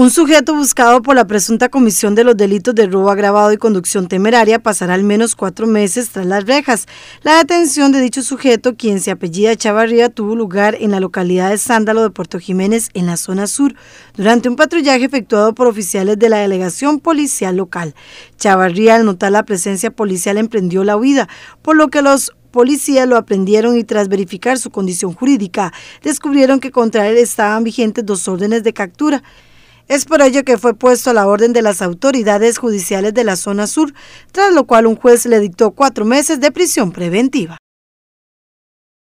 Un sujeto buscado por la presunta comisión de los delitos de robo agravado y conducción temeraria pasará al menos cuatro meses tras las rejas. La detención de dicho sujeto, quien se apellida Chavarría, tuvo lugar en la localidad de Sándalo de Puerto Jiménez, en la zona sur, durante un patrullaje efectuado por oficiales de la delegación policial local. Chavarría, al notar la presencia policial, emprendió la huida, por lo que los policías lo aprendieron y tras verificar su condición jurídica, descubrieron que contra él estaban vigentes dos órdenes de captura. Es por ello que fue puesto a la orden de las autoridades judiciales de la zona sur, tras lo cual un juez le dictó cuatro meses de prisión preventiva.